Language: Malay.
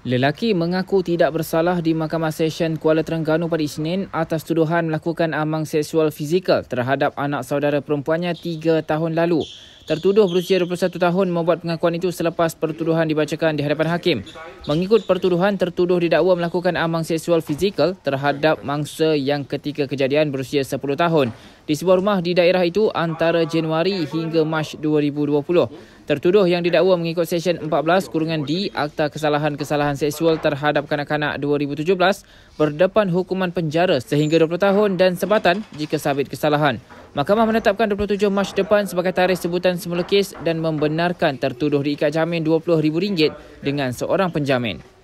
Lelaki mengaku tidak bersalah di Mahkamah Session Kuala Terengganu pada Isnin atas tuduhan melakukan amang seksual fizikal terhadap anak saudara perempuannya tiga tahun lalu. Tertuduh berusia 21 tahun membuat pengakuan itu selepas pertuduhan dibacakan di hadapan hakim. Mengikut pertuduhan, tertuduh didakwa melakukan amang seksual fizikal terhadap mangsa yang ketika kejadian berusia 10 tahun. Di sebuah rumah di daerah itu antara Januari hingga Mac 2020. Tertuduh yang didakwa mengikut Seksyen 14 kurungan D Akta Kesalahan-Kesalahan Seksual Terhadap Kanak-Kanak 2017 berdepan hukuman penjara sehingga 20 tahun dan sebatan jika sabit kesalahan. Mahkamah menetapkan 27 Mac depan sebagai tarikh sebutan semula kes dan membenarkan tertuduh diikat jamin RM20,000 dengan seorang penjamin.